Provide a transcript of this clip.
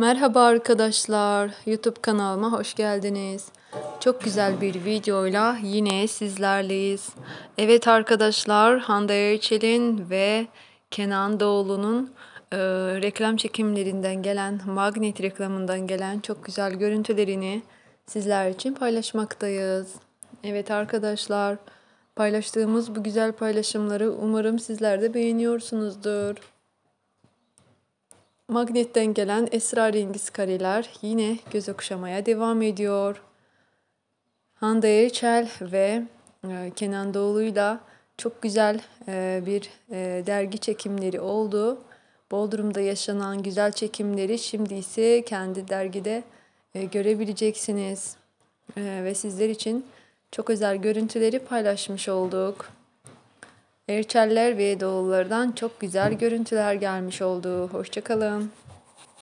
Merhaba arkadaşlar, YouTube kanalıma hoş geldiniz. Çok güzel bir videoyla yine sizlerleyiz. Evet arkadaşlar, Hande Erçel'in ve Kenan Doğulu'nun e, reklam çekimlerinden gelen, Magnet reklamından gelen çok güzel görüntülerini sizler için paylaşmaktayız. Evet arkadaşlar, paylaştığımız bu güzel paylaşımları umarım sizler de beğeniyorsunuzdur. Magnetten gelen esrarengiz kareler yine göz okşamaya devam ediyor. Hande Erçel ve e, Kenan Doğulu'yla çok güzel e, bir e, dergi çekimleri oldu. Bodrum'da yaşanan güzel çekimleri şimdi ise kendi dergide görebileceksiniz. Ve sizler için çok özel görüntüleri paylaşmış olduk. Erçeller ve Doğullardan çok güzel görüntüler gelmiş oldu. Hoşçakalın.